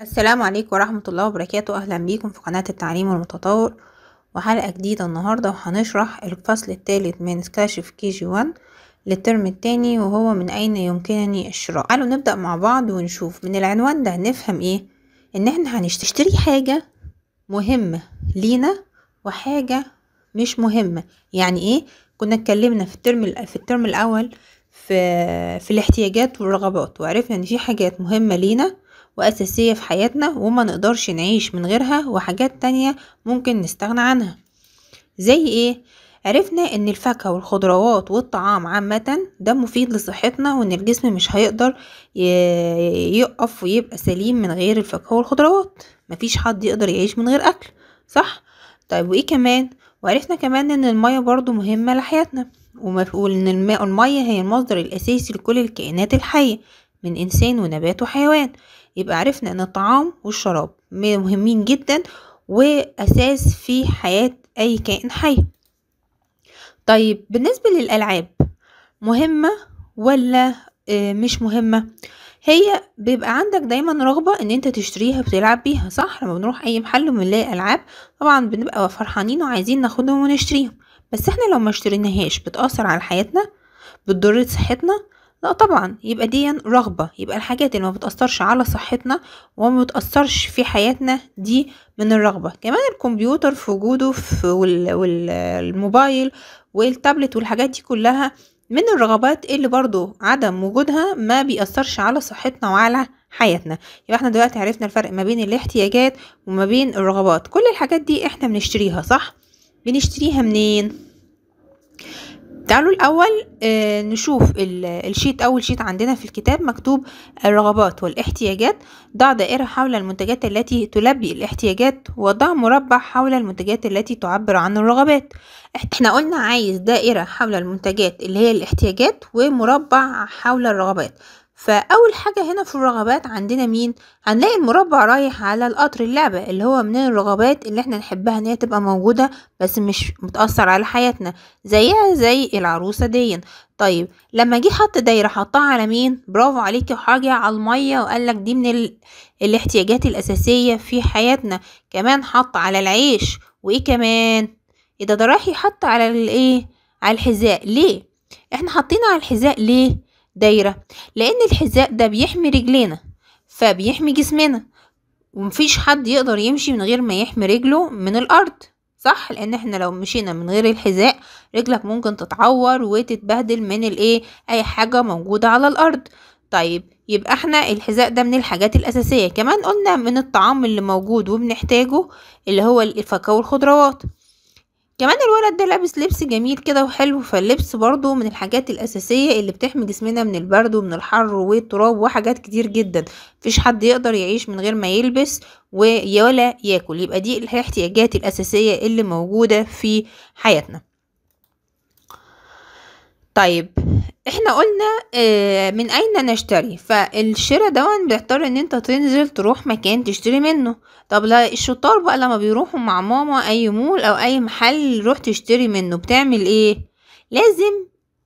السلام عليكم ورحمة الله وبركاته أهلا بيكم في قناة التعليم المتطور وحلقة جديدة النهاردة وهنشرح الفصل الثالث من كاشف كي جي 1 للترم الثاني وهو من أين يمكنني الشراء تعالوا نبدأ مع بعض ونشوف من العنوان ده نفهم إيه إن إحنا هنشتري حاجة مهمة لينا وحاجة مش مهمة يعني إيه كنا اتكلمنا في الترم في الترم الأول في في الاحتياجات والرغبات وعرفنا إن في حاجات مهمة لينا وأساسية في حياتنا وما نقدرش نعيش من غيرها وحاجات تانية ممكن نستغنى عنها زي ايه؟ عرفنا ان الفاكهة والخضروات والطعام عامة ده مفيد لصحتنا وان الجسم مش هيقدر يقف ويبقى سليم من غير الفاكهة والخضروات مفيش حد يقدر يعيش من غير اكل صح؟ طيب وايه كمان؟ وعرفنا كمان ان المية برضو مهمة لحياتنا وان الماء المية هي المصدر الاساسي لكل الكائنات الحية من إنسان ونبات وحيوان يبقى عرفنا أن الطعام والشراب مهمين جدا وأساس في حياة أي كائن حي طيب بالنسبة للألعاب مهمة ولا آه، مش مهمة هي بيبقى عندك دايما رغبة ان انت تشتريها وتلعب بيها صح لما بنروح اي محل ونلاقي العاب طبعا بنبقى فرحانين وعايزين ناخدهم ونشتريهم بس احنا لو ما اشتريناهاش بتأثر على حياتنا بتضر صحتنا لا طبعا يبقى دي رغبة يبقى الحاجات اللي ما بتأثرش على صحتنا وما بتأثرش في حياتنا دي من الرغبة كمان الكمبيوتر في وجوده في والموبايل والتابلت والحاجات دي كلها من الرغبات اللي برضو عدم وجودها ما بيأثرش على صحتنا وعلى حياتنا يبقى احنا دلوقتي عرفنا الفرق ما بين الاحتياجات وما بين الرغبات كل الحاجات دي احنا بنشتريها صح بنشتريها منين تعالوا الأول آه، نشوف الشيت أول شيت عندنا في الكتاب مكتوب الرغبات والاحتياجات ضع دائرة حول المنتجات التي تلبي الاحتياجات وضع مربع حول المنتجات التي تعبر عن الرغبات احنا قلنا عايز دائرة حول المنتجات اللي هي الاحتياجات ومربع حول الرغبات فاول حاجه هنا في الرغبات عندنا مين هنلاقي المربع رايح على القطر اللعبه اللي هو من الرغبات اللي احنا نحبها ان هي تبقى موجوده بس مش متاثر على حياتنا زيها زي العروسه دي طيب لما جه حط دايره حطها على مين برافو عليكي وحاجه على الميه وقال لك دي من ال... الاحتياجات الاساسيه في حياتنا كمان حط على العيش وايه كمان ايه ده ده راح يحط على الايه على الحذاء ليه احنا حطينا على الحذاء ليه دايرة لأن الحذاء ده بيحمي رجلينا فبيحمي جسمنا ومفيش حد يقدر يمشي من غير ما يحمي رجله من الأرض صح لأن احنا لو مشينا من غير الحذاء رجلك ممكن تتعور وتتبهدل من الايه أي حاجة موجودة على الأرض طيب يبقى احنا الحذاء ده من الحاجات الأساسية كمان قلنا من الطعام اللي موجود وبنحتاجه اللي هو الفاكهة والخضروات كمان الولد ده لابس لبس جميل كده وحلو فاللبس برضو من الحاجات الأساسية اللي بتحمي جسمنا من البرد ومن الحر والتراب وحاجات كتير جدا مفيش حد يقدر يعيش من غير ما يلبس ولا ياكل يبقى دي الاحتياجات الأساسية اللي موجودة في حياتنا طيب احنا قلنا آه، من اين نشتري فالشراء ده بيضطر ان انت تنزل تروح مكان تشتري منه طب لا الشطار بقى لما بيروحوا مع ماما اي مول او اي محل روح تشتري منه بتعمل ايه لازم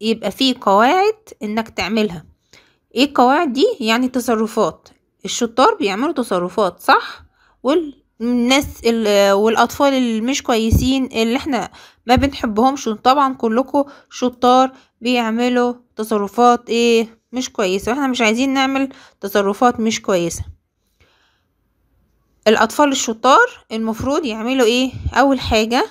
يبقى فيه قواعد انك تعملها ايه القواعد دي يعني تصرفات الشطار بيعملوا تصرفات صح والناس والاطفال اللي مش كويسين اللي احنا ما بنحبهمش طبعا كلكم شطار بيعملوا تصرفات ايه مش كويسة واحنا مش عايزين نعمل تصرفات مش كويسة الاطفال الشطار المفروض يعملوا ايه اول حاجة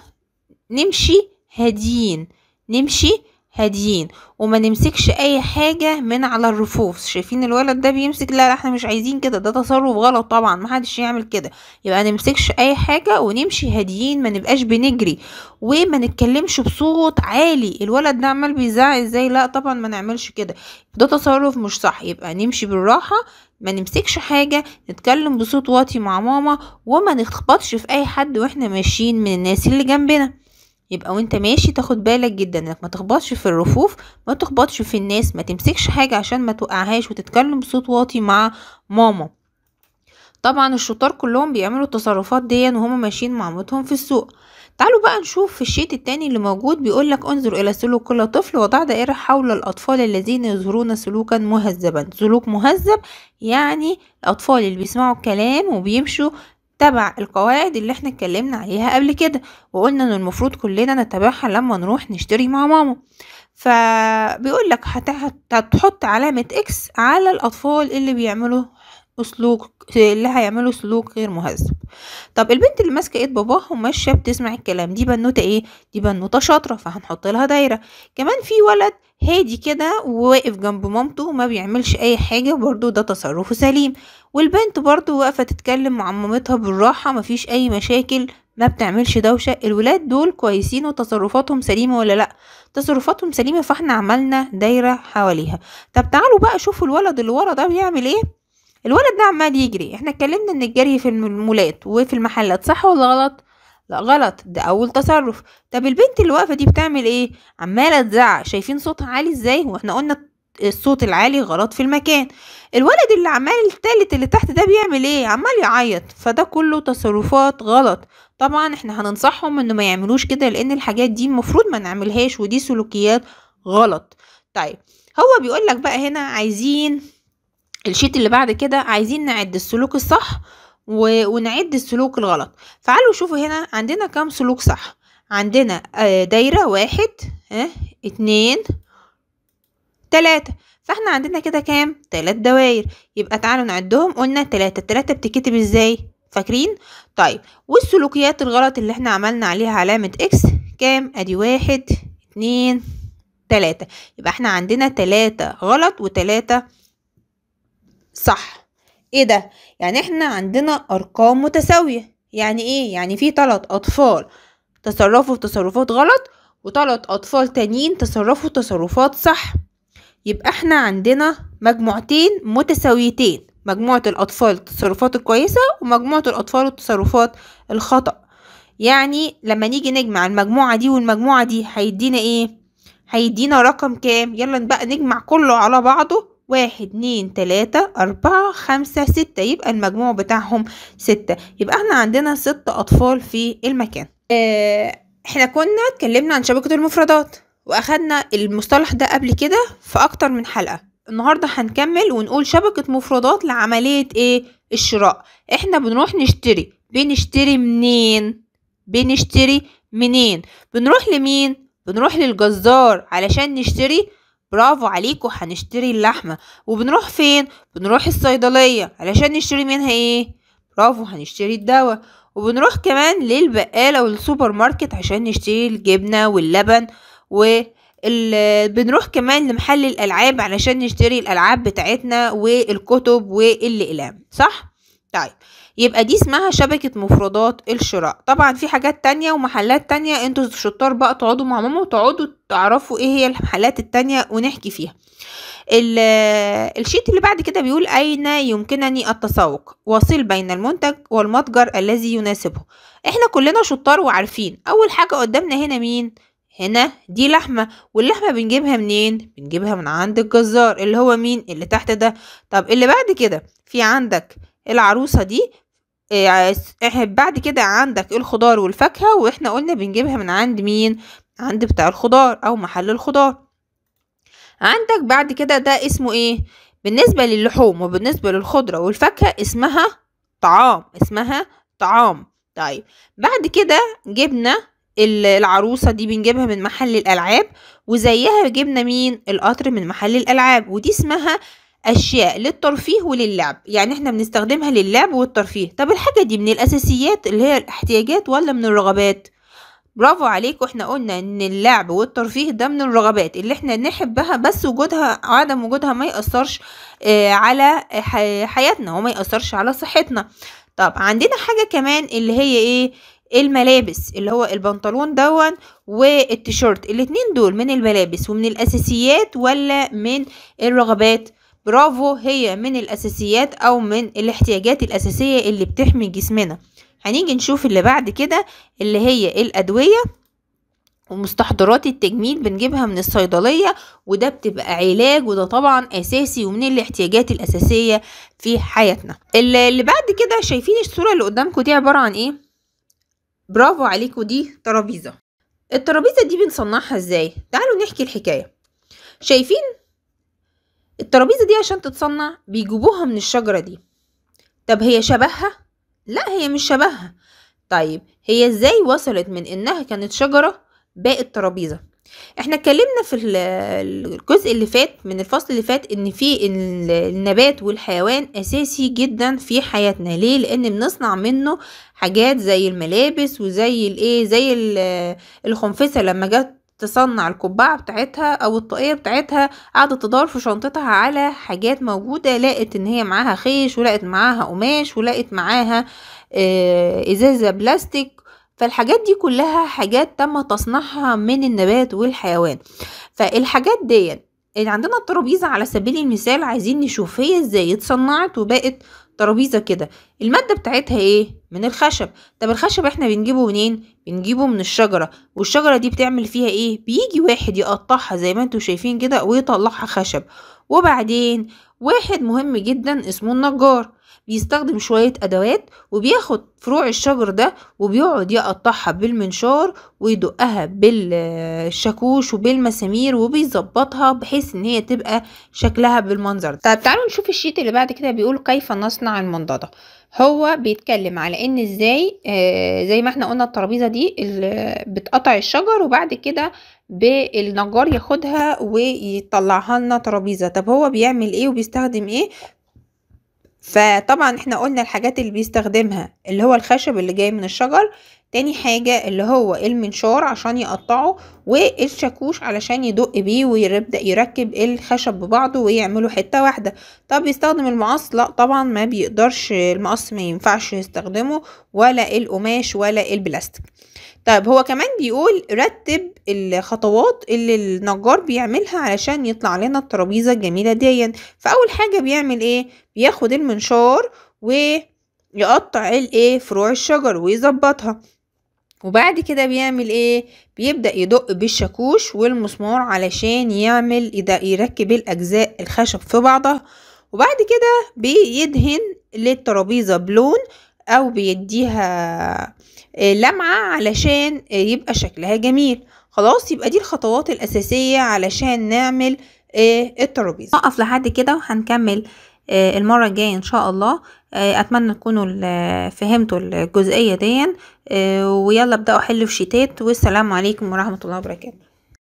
نمشي هاديين نمشي هاديين وما نمسكش اي حاجة من على الرفوف شايفين الولد ده بيمسك لا, لا احنا مش عايزين كده ده تصرف غلط طبعا محدش يعمل كده يبقى نمسكش اي حاجة ونمشي هاديين ما نبقاش بنجري وما نتكلمش بصوت عالي الولد ده عمال بيزعق ازاي لا طبعا ما نعملش كده ده تصرف مش صح يبقى نمشي بالراحة ما نمسكش حاجة نتكلم بصوت واطي مع ماما وما نخبطش في اي حد واحنا ماشيين من الناس اللي جنبنا يبقى وانت ماشي تاخد بالك جدا انك ما تخبطش في الرفوف ما تخبطش في الناس ما تمسكش حاجة عشان ما توقعهاش وتتكلم بصوت واطي مع ماما طبعا الشطار كلهم بيعملوا التصرفات دي وهم ماشيين مع مامتهم في السوق تعالوا بقى نشوف في الشيت التاني اللي موجود بيقولك انظر الى سلوك كل طفل وضع دائرة حول الاطفال الذين يظهرون سلوكا مهذبا سلوك مهذب يعني الاطفال اللي بيسمعوا الكلام وبيمشوا تبع القواعد اللي احنا اتكلمنا عليها قبل كده وقلنا ان المفروض كلنا نتبعها لما نروح نشتري مع ماما فبيقول لك هتحط علامة اكس على الاطفال اللي بيعملوا سلوك اللي هيعملوا سلوك غير مهذب طب البنت اللي ماسكه ايد باباها وماشيه بتسمع الكلام دي بنوته ايه دي بنوته شاطره فهنحط لها دايره كمان في ولد هادي كده وواقف جنب مامته وما بيعملش اي حاجه برضو ده تصرفه سليم والبنت برضو واقفه تتكلم مع مامتها بالراحه مفيش اي مشاكل ما بتعملش دوشة الولاد دول كويسين وتصرفاتهم سليمة ولا لأ تصرفاتهم سليمة فاحنا عملنا دايرة حواليها طب تعالوا بقى شوفوا الولد اللي ورا ده بيعمل ايه الولد ده عمال يجري احنا اتكلمنا ان الجري في المولات وفي المحلات صح ولا غلط لا غلط ده اول تصرف طب البنت اللي واقفه دي بتعمل ايه عماله تزعق شايفين صوتها عالي ازاي واحنا قلنا الصوت العالي غلط في المكان الولد اللي عمال التالت اللي تحت ده بيعمل ايه عمال يعيط فده كله تصرفات غلط طبعا احنا هننصحهم انه ما يعملوش كده لان الحاجات دي المفروض ما نعملهاش ودي سلوكيات غلط طيب هو بيقولك بقى هنا عايزين الشيت اللي بعد كده عايزين نعد السلوك الصح و... ونعد السلوك الغلط فعلوا شوفوا هنا عندنا كام سلوك صح عندنا آه، دايرة واحد اه اتنين تلاتة فاحنا عندنا كده كام تلات دواير يبقى تعالوا نعدهم قلنا تلاتة التلاتة بتكتب ازاي فاكرين طيب والسلوكيات الغلط اللي احنا عملنا عليها علامة اكس كام ادي واحد اتنين تلاتة يبقى احنا عندنا تلاتة غلط وتلاتة صح ايه ده يعني احنا عندنا ارقام متساويه يعني ايه يعني في تلات اطفال تصرفوا في تصرفات غلط وتلات اطفال تانيين تصرفوا تصرفات صح يبقى احنا عندنا مجموعتين متساويتين مجموعة الأطفال التصرفات الكويسة ومجموعة الأطفال التصرفات الخطأ يعني لما نيجي نجمع المجموعة دي والمجموعة دي هيدينا ايه هيدينا رقم كام يلا بقى نجمع كله على بعضه واحد اتنين تلاتة أربعة خمسة ستة يبقى المجموع بتاعهم ستة يبقى احنا عندنا ست أطفال في المكان اه احنا كنا اتكلمنا عن شبكة المفردات وأخدنا المصطلح ده قبل كده في أكتر من حلقة النهاردة هنكمل ونقول شبكة مفردات لعملية ايه الشراء احنا بنروح نشتري بنشتري منين بنشتري منين بنروح لمين بنروح للجزار علشان نشتري برافو عليكم هنشتري اللحمة وبنروح فين بنروح الصيدلية علشان نشتري منها ايه برافو هنشتري الدواء وبنروح كمان للبقالة والسوبر ماركت عشان نشتري الجبنة واللبن و بنروح كمان لمحل الألعاب علشان نشتري الألعاب بتاعتنا والكتب والأقلام صح؟ طيب يبقى دي اسمها شبكة مفردات الشراء طبعا في حاجات تانية ومحلات تانية انتوا الشطار بقى تقعدوا مع ماما وتقعدوا تعرفوا ايه هي المحلات التانية ونحكي فيها آه، الشيت اللي بعد كده بيقول أين يمكنني التسوق وصل بين المنتج والمتجر الذي يناسبه احنا كلنا شطار وعارفين أول حاجة قدامنا هنا مين هنا دي لحمة واللحمة بنجيبها منين بنجيبها من عند الجزار اللي هو مين اللي تحت ده طب اللي بعد كده في عندك العروسة دي بعد كده عندك الخضار والفاكهة واحنا قلنا بنجيبها من عند مين عند بتاع الخضار او محل الخضار عندك بعد كده ده اسمه ايه بالنسبة للحوم وبالنسبة للخضرة والفاكهة اسمها طعام اسمها طعام طيب بعد كده جبنا العروسة دي بنجيبها من محل الألعاب وزيها جبنا مين القطر من محل الألعاب ودي اسمها اشياء للترفيه وللعب يعني احنا بنستخدمها للعب والترفيه طب الحاجه دي من الاساسيات اللي هي الاحتياجات ولا من الرغبات برافو عليك واحنا قلنا ان اللعب والترفيه ده من الرغبات اللي احنا نحبها بس وجودها عدم وجودها ما يأثرش آه، على حياتنا وما يأثرش على صحتنا طب عندنا حاجة كمان اللي هي ايه الملابس اللي هو البنطلون دون والتيشيرت الاتنين دول من الملابس ومن الاساسيات ولا من الرغبات برافو هي من الأساسيات أو من الاحتياجات الأساسية اللي بتحمي جسمنا هنيجي نشوف اللي بعد كده اللي هي الأدوية ومستحضرات التجميل بنجيبها من الصيدلية وده بتبقى علاج وده طبعا أساسي ومن الاحتياجات الأساسية في حياتنا اللي بعد كده شايفين الصورة اللي قدامكم دي عبارة عن إيه؟ برافو عليكم دي ترابيزة الترابيزة دي بنصنعها إزاي؟ تعالوا نحكي الحكاية شايفين الترابيزة دي عشان تتصنع بيجيبوها من الشجرة دي طب هي شبهها؟ لا هي مش شبهها طيب هي ازاي وصلت من انها كانت شجرة بقت ترابيزة احنا اتكلمنا في الجزء اللي فات من الفصل اللي فات ان في النبات والحيوان اساسي جدا في حياتنا ليه لان بنصنع منه حاجات زي الملابس وزي الايه زي الخنفسه لما جت تصنع القبعة بتاعتها أو الطاقية بتاعتها قعدت تدور في شنطتها على حاجات موجودة لقت إن هي معاها خيش ولقت معاها قماش ولقت معاها آه، إزازة بلاستيك فالحاجات دي كلها حاجات تم تصنيعها من النبات والحيوان فالحاجات ديت عندنا الترابيزة على سبيل المثال عايزين نشوف هي ازاي اتصنعت وبقت ترابيزة كده المادة بتاعتها ايه من الخشب طب الخشب احنا بنجيبه منين بنجيبه من الشجرة والشجرة دي بتعمل فيها ايه بيجي واحد يقطعها زي ما انتوا شايفين كده ويطلعها خشب وبعدين واحد مهم جدا اسمه النجار بيستخدم شوية أدوات وبياخد فروع الشجر ده وبيقعد يقطعها بالمنشار ويدقها بالشاكوش وبالمسامير وبيظبطها بحيث ان هي تبقى شكلها بالمنظر ده طب تعالوا نشوف الشيت اللي بعد كده بيقول كيف نصنع المنضدة هو بيتكلم على ان ازاي آه زي ما احنا قلنا الترابيزه دي بتقطع الشجر وبعد كده بالنجار ياخدها ويطلعها لنا ترابيزه طب هو بيعمل ايه وبيستخدم ايه فطبعا احنا قلنا الحاجات اللي بيستخدمها اللي هو الخشب اللي جاي من الشجر تاني حاجة اللي هو المنشار عشان يقطعه والشاكوش علشان يدق بيه ويبدأ يركب الخشب ببعضه ويعمله حتة واحدة طب بيستخدم المقص لا طبعا ما بيقدرش المقص ما ينفعش يستخدمه ولا القماش ولا البلاستيك طيب هو كمان بيقول رتب الخطوات اللي النجار بيعملها علشان يطلع لنا الترابيزه الجميله ديا فاول حاجه بيعمل ايه بياخد المنشار ويقطع الايه فروع الشجر ويظبطها وبعد كده بيعمل ايه بيبدأ يدق بالشاكوش والمسمار علشان يعمل يركب الاجزاء الخشب في بعضها وبعد كده بيدهن للترابيزة بلون او بيديها آه، لمعة علشان يبقى شكلها جميل خلاص يبقى دي الخطوات الاساسية علشان نعمل آه، الترابيزة نقف لحد كده وهنكمل آه، المرة الجاية ان شاء الله اتمنى تكونوا فهمتوا الجزئية دي ويلا ابدأوا حلوا في شيتات والسلام عليكم ورحمة الله وبركاته